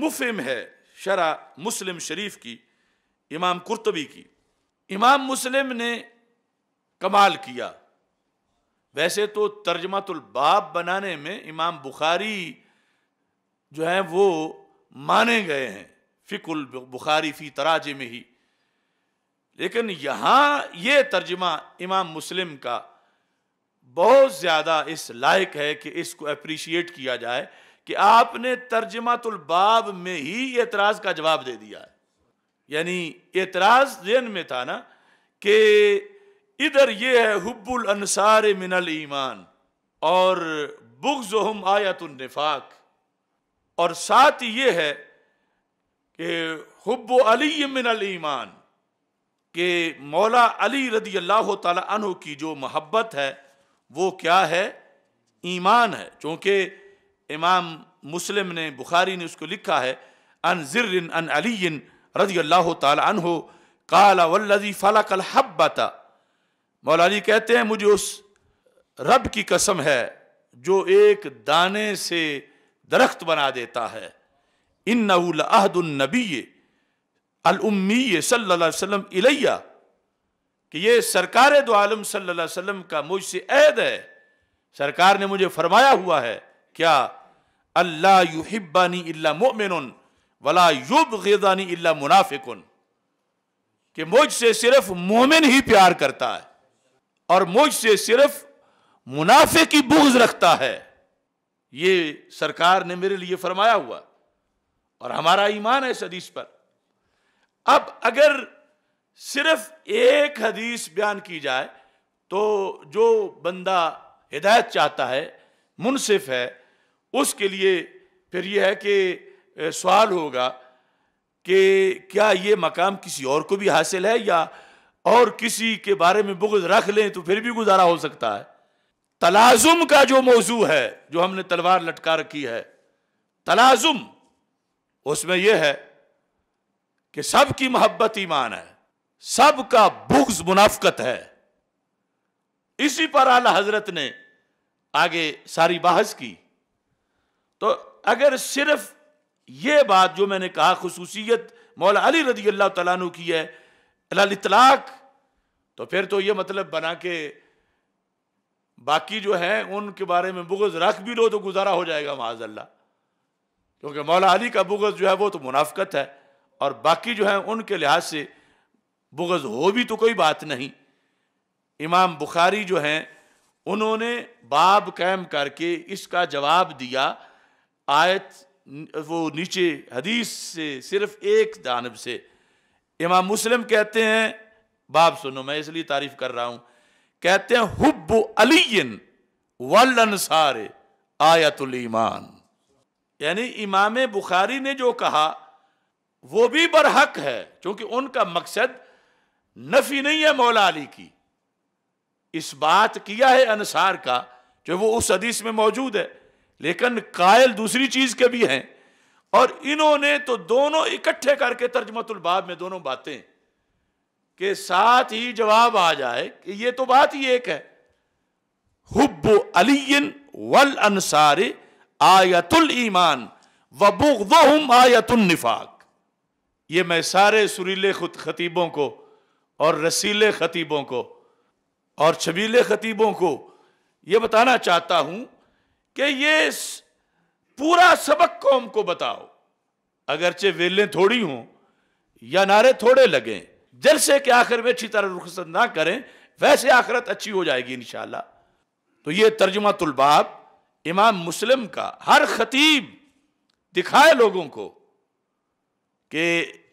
मुफिम है शरा मुस्लिम शरीफ की इमाम कुर्तबी की इमाम मुस्लिम ने कमाल किया वैसे तो तर्जमातुलबाब बनाने में इमाम बुखारी जो है वो माने गए हैं फ़िकुल बुखारी फ़ी तराजे में ही लेकिन यहाँ ये तर्जमा इमाम मुस्लिम का बहुत ज़्यादा इस लायक है कि इसको अप्रिशिएट किया जाए कि आपने तर्जमातुलबाब में ही एतराज़ का जवाब दे दिया है यानी एतराज़ जेन में था ना कि इधर ये है हब्बुल अनसार मिनल ईमान और बुग्ज हम निफाक और साथ ये है कि हब्ब अली मिनल ईमान के मौला अली रदी अल्लाह तह की जो मोहब्बत है वो क्या है ईमान है चूंकि इमाम मुस्लिम ने बुखारी ने उसको लिखा है अन जर्रन अन अली रजी अल्लाह तहो काला वल्लि फ़लक हब्बता मौला अली कहते हैं मुझे उस रब की कसम है जो एक दाने से दरख्त बना देता है इन नबी अलउम्मी सल्ला इलैया कि ये सरकार दो आलम सल्ला का मुझसे ऐद है सरकार ने मुझे फरमाया हुआ है क्या अल्लाह युहिब्बानी इल्ला मोमिन वला युब गेदानी इल्ला मुनाफिक कि मुझसे सिर्फ मोमिन ही प्यार करता है और मुझसे सिर्फ मुनाफे की बूझ रखता है ये सरकार ने मेरे लिए फरमाया हुआ और हमारा ईमान है इस हदीस पर अब अगर सिर्फ एक हदीस बयान की जाए तो जो बंदा हिदायत चाहता है मुनसिफ है उसके लिए फिर यह है कि सवाल होगा कि क्या ये मकाम किसी और को भी हासिल है या और किसी के बारे में बुगज रख लें तो फिर भी गुजारा हो सकता है तलाजुम का जो मौजू है जो हमने तलवार लटका रखी है तलाजुम उसमें यह है कि सबकी मोहब्बत ईमान है सबका बुग्ज मुनाफ्त है इसी पर आला हजरत ने आगे सारी बहस की तो अगर सिर्फ ये बात जो मैंने कहा खसूसियत मौला अली रजी अल्लाह तु की है इतलाक तो फिर तो ये मतलब बना के बाकी जो हैं उनके बारे में बुगज़ रख भी लो तो गुजारा हो जाएगा माजल्ला क्योंकि मौला अली का बुगज़ जो है वो तो मुनाफ्त है और बाकी जो है उनके लिहाज से बुगज़ हो भी तो कोई बात नहीं इमाम बुखारी जो हैं उन्होंने बाब कैम करके इसका जवाब दिया आयत वो नीचे हदीस से सिर्फ एक जानब से इमाम मुस्लिम कहते हैं बाप सुनो मैं इसलिए तारीफ कर रहा हूं कहते हैं हुब अली वल अनसार आयतुल ईमान यानी इमाम बुखारी ने जो कहा वो भी बरहक है क्योंकि उनका मकसद नफी नहीं है मौला अली की इस बात किया है अनसार का जो वो उस हदीस में मौजूद है लेकिन कायल दूसरी चीज के भी हैं और इन्होंने तो दोनों इकट्ठे करके बाब में दोनों बातें के साथ ही जवाब आ जाए कि ये तो बात ही एक है हुब अलियन वल अनसार आयतुल ईमान वबुगदहुम आयतुल निफाक ये मैं सारे सुरीले खुद खतीबों को और रसीले खतीबों को और छबीले खतीबों को ये बताना चाहता हूं कि ये पूरा सबक कौम को बताओ अगरचे वेलें थोड़ी हों या नारे थोड़े लगें जलसे के आखिर में अच्छी तरह रुखसत ना करें वैसे आखिरत अच्छी हो जाएगी इन तो ये तर्जुमा तुलबाब इमाम मुस्लिम का हर खतीब दिखाए लोगों को कि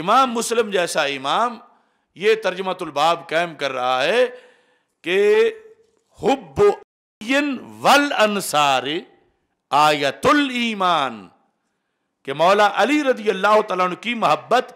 इमाम मुस्लिम जैसा इमाम ये तुलबाब कायम कर रहा है कि हुब वल अनसार आयतुल ईमान के मौला अली रजी अल्लाह तला की मोहब्बत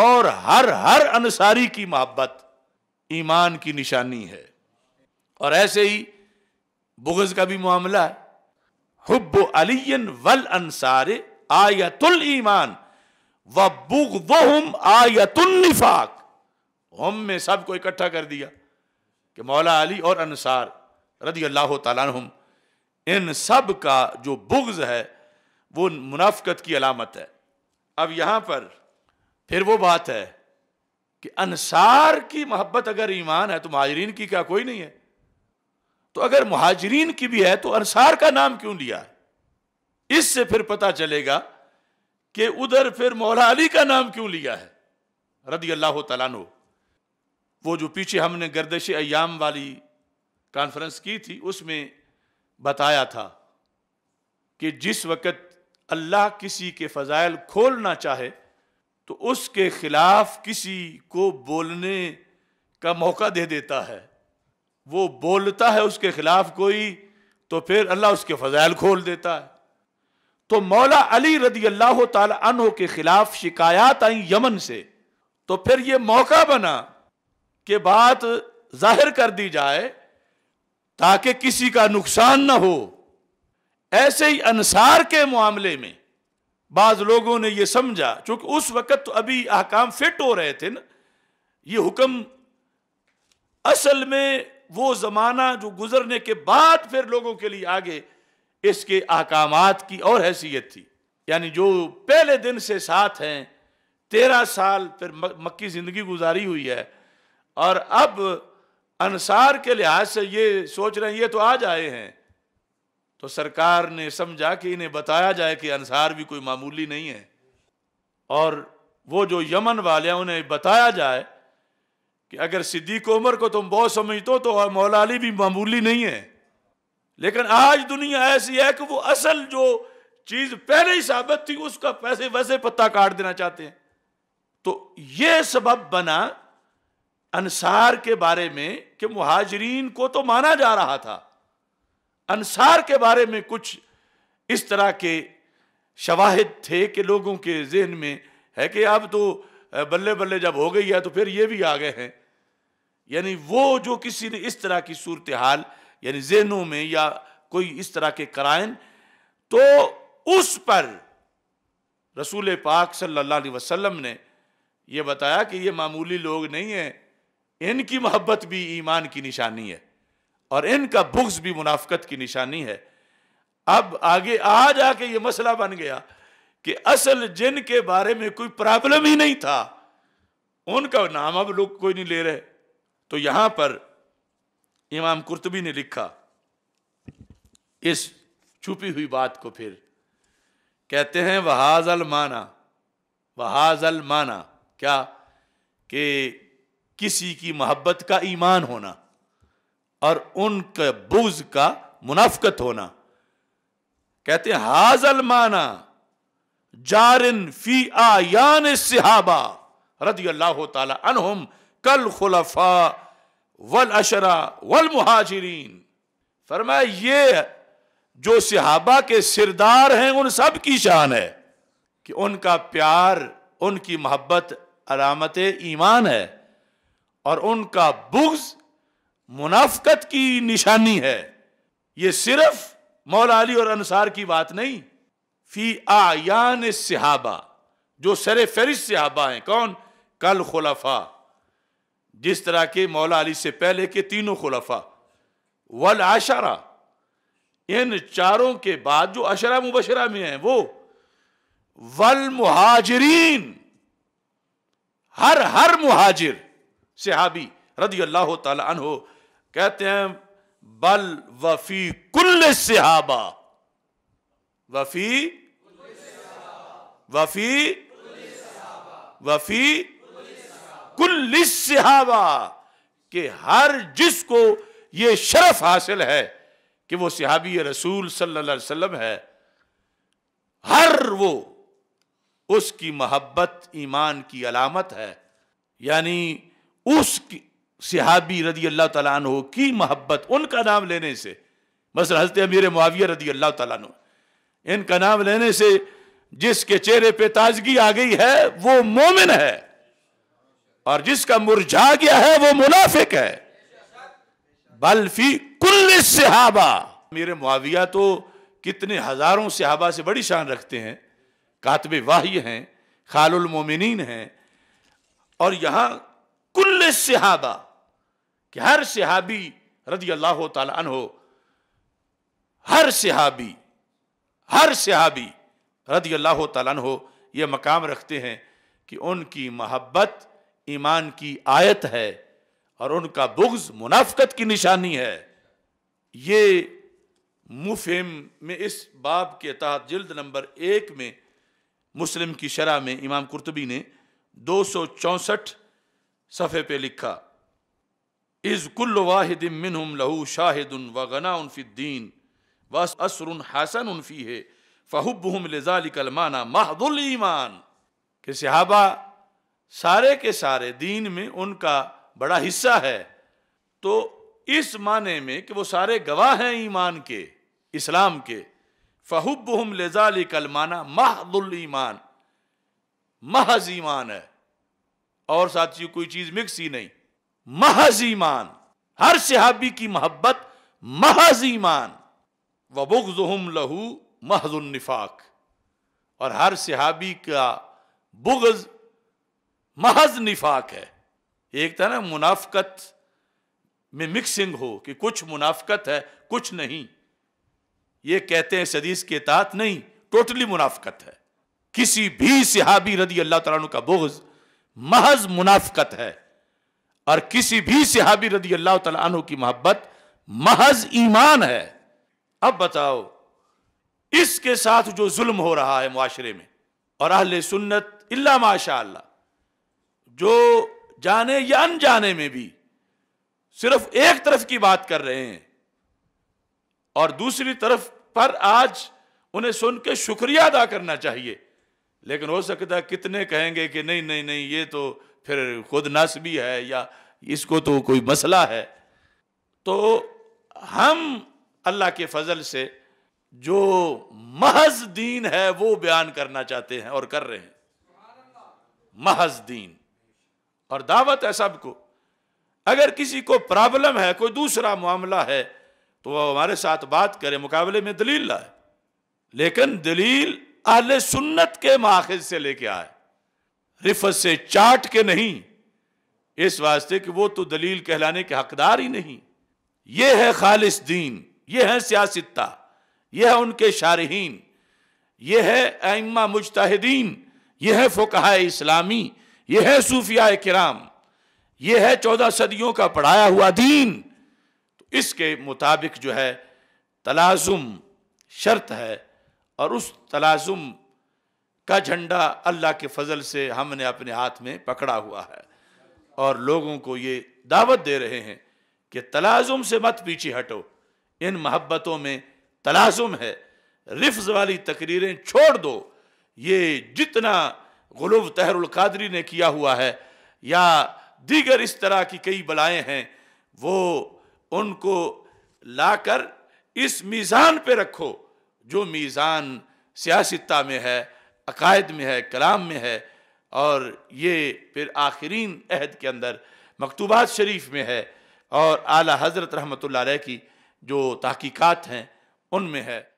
और हर हर अनसारी की मोहब्बत ईमान की निशानी है और ऐसे ही बुगज का भी मामला है हुब अली वल अनसार आयतुल ईमान व बुग हम आयतुल निफाक हम में सबको इकट्ठा कर दिया कि मौला अली और अनसार रदी अल्लाह तुम इन सब का जो बुग्ज़ है वो मुनाफ्त की अलामत है अब यहां पर फिर वो बात है कि अनसार की मोहब्बत अगर ईमान है तो महाजरीन की क्या कोई नहीं है तो अगर महाजरीन की भी है तो अनसार का नाम क्यों लिया इससे फिर पता चलेगा कि उधर फिर मौला अली का नाम क्यों लिया है रदी अल्लाह तला वो जो पीछे हमने गर्दश अयाम वाली कॉन्फ्रेंस की थी उसमें बताया था कि जिस वक़्त अल्लाह किसी के फ़ज़ाइल खोलना चाहे तो उसके ख़िलाफ़ किसी को बोलने का मौका दे देता है वो बोलता है उसके ख़िलाफ़ कोई तो फिर अल्लाह उसके फ़ज़ाइल खोल देता है तो मौला अली रदी अल्लाह तहो के ख़िलाफ़ शिकायत आई यमन से तो फिर ये मौका बना कि बात जाहिर कर दी जाए ताकि किसी का नुकसान ना हो ऐसे ही अनसार के मामले में बाज लोगों ने यह समझा चूंकि उस वक्त तो अभी अहकाम फिट हो रहे थे ना ये हुक्म असल में वो ज़माना जो गुजरने के बाद फिर लोगों के लिए आगे इसके अहकाम की और हैसियत थी यानी जो पहले दिन से साथ हैं तेरह साल फिर मक्की ज़िंदगी गुजारी हुई है और अब अनुसार के लिहाज से ये सोच रहे हैं ये तो आज आए हैं तो सरकार ने समझा कि इन्हें बताया जाए कि अनुसार भी कोई मामूली नहीं है और वो जो यमन वाले हैं उन्हें बताया जाए कि अगर सिद्दीक उमर को तुम बहुत समझते हो तो मौलाली भी मामूली नहीं है लेकिन आज दुनिया ऐसी है कि वो असल जो चीज़ पहले ही साबित थी उसका पैसे वैसे पत्ता काट देना चाहते हैं तो ये सबब बना अनसार के बारे में कि मुहाजरीन को तो माना जा रहा था अनसार के बारे में कुछ इस तरह के शवाहिद थे कि लोगों के जहन में है कि अब तो बल्ले बल्ले जब हो गई है तो फिर ये भी आ गए हैं यानी वो जो किसी ने इस तरह की सूरत हाल यानी जहनों में या कोई इस तरह के कराइन तो उस पर रसूल पाक सल्लल्लाहु अलैहि वसल्लम ने यह बताया कि ये मामूली लोग नहीं हैं इनकी मोहब्बत भी ईमान की निशानी है और इनका बुग्स भी मुनाफ्त की निशानी है अब आगे आ जाके ये मसला बन गया कि असल जिन के बारे में कोई प्रॉब्लम ही नहीं था उनका नाम अब लोग कोई नहीं ले रहे तो यहां पर इमाम कुर्तबी ने लिखा इस छुपी हुई बात को फिर कहते हैं वहाजल माना वहाजल माना क्या कि किसी की मोहब्बत का ईमान होना और उनके बुज का मुनाफ्त होना कहते हैं हाजल माना जारिन फी आयान सिहाबा रदी अल्लाह तहम कल खुलफा वल अशरा वल मुहाजरीन फरमाए ये जो सिहाबा के सिरदार हैं उन सब की शान है कि उनका प्यार उनकी मोहब्बत अलामत ईमान है और उनका बुग्ज मुनाफकत की निशानी है ये सिर्फ मौला अली और अनसार की बात नहीं फी आयान सिहाबा जो सर फेरिस सिहाबा हैं कौन कल खुलफा जिस तरह के मौला अली से पहले के तीनों खुलफा वल आशारा इन चारों के बाद जो अशरा मुबशरा में है वो वल मुहाजरीन हर हर मुहाजिर सहाबी रदी अल्लाह तहो कहते हैं बल वफी कुल्ल सिहाबा वफी वफी वफी कुल्ल सिहाबा के हर जिसको ये शरफ हासिल है कि वो सिहाबी रसूल सल्लल्लाहु अलैहि वसल्लम है हर वो उसकी मोहब्बत ईमान की अलामत है यानी उस सिहाबी रदी अल्लाह तु की मोहब्बत उनका नाम लेने से बस हजरत अमीर मुआविया रदी अल्लाह तु इनका नाम लेने से जिसके चेहरे पे ताजगी आ गई है वो मोमिन है और जिसका मुरझा गया है वो मुनाफिक है बल्फी कुल सिहाबा मेरे मुआविया तो कितने हजारों सिहाबा से बड़ी शान रखते हैं कातब वाह्य हैं खालुल मोमिनीन हैं और यहाँ कुल्ल सिहाबा कि हर सिहाबी रजी अल्लाह तन हर सिहाबी हर सिहाबी रजी अल्लाह तन हो ये मकाम रखते हैं कि उनकी मोहब्बत ईमान की आयत है और उनका बुग्ज मुनाफ्त की निशानी है ये मुफिम में इस बाब के तहत जल्द नंबर एक में मुस्लिम की शरह में इमाम कुर्तबी ने दो सौ चौंसठ सफ़े पे लिखा इज़ कुल वाहिद हम लहू शाहिद व गना उनफ़ीन व असर हसन उनफ़ी है फ़हुब हम कलमाना महदुल ईमान के सिहाबा सारे के सारे दीन में उनका बड़ा हिस्सा है तो इस माने में कि वो सारे गवाह हैं ईमान के इस्लाम के फ़हुब हम लजालिकलमाना महदुल ईमान महज ईमान है और साथियों कोई चीज मिक्स ही नहीं महज ईमान हर सिहाबी की मोहब्बत महज ईमान वबुगजुम लहू महजुलनिफाक और हर सिहाबी का बुगज महज निफाक है एक था ना मुनाफकत में मिक्सिंग हो कि कुछ मुनाफकत है कुछ नहीं ये कहते हैं सदीस के तात नहीं टोटली मुनाफकत है किसी भी सिहाबी रदी अल्लाह तला का बोझ महज मुनाफकत है और किसी भी सिहाबी रदी अल्लाह तु की मोहब्बत महज ईमान है अब बताओ इसके साथ जो जुल्म हो रहा है माशरे में और अहल सुन्नत इला माशा जो जाने या अनजाने में भी सिर्फ एक तरफ की बात कर रहे हैं और दूसरी तरफ पर आज उन्हें सुन के शुक्रिया अदा करना चाहिए लेकिन हो सकता है कितने कहेंगे कि नहीं नहीं नहीं ये तो फिर खुद भी है या इसको तो कोई मसला है तो हम अल्लाह के फजल से जो महज दीन है वो बयान करना चाहते हैं और कर रहे हैं महज दीन और दावत है सबको अगर किसी को प्रॉब्लम है कोई दूसरा मामला है तो वह हमारे साथ बात करे मुकाबले में दलील लाए लेकिन दलील अहल सुन्नत के माखज से लेके आए रिफत से चाट के नहीं इस वास्ते कि वो तो दलील कहलाने के हकदार ही नहीं ये है खालिश दीन ये है सियासत्ता ये है उनके शारहन ये है अम्मा मुजतहदीन ये है फोकहा इस्लामी ये है सूफिया कराम ये है चौदह सदियों का पढ़ाया हुआ दीन तो इसके मुताबिक जो है तलाजुम शर्त है और उस तलाजुम का झंडा अल्लाह के फजल से हमने अपने हाथ में पकड़ा हुआ है और लोगों को ये दावत दे रहे हैं कि तलाजुम से मत पीछे हटो इन मोहब्बतों में तलाजुम है रिफ्ज वाली तकरीरें छोड़ दो ये जितना गुलूब तहरुलकादरी ने किया हुआ है या दीगर इस तरह की कई बलाएं हैं वो उनको लाकर इस मीज़ान पे रखो जो मीज़ान सियासत में है अकायद में है कलाम में है और ये फिर आखिरीन अहद के अंदर मकतूबात शरीफ में है और आला हज़रत रहमत की जो तहकीक़ात हैं उनमें है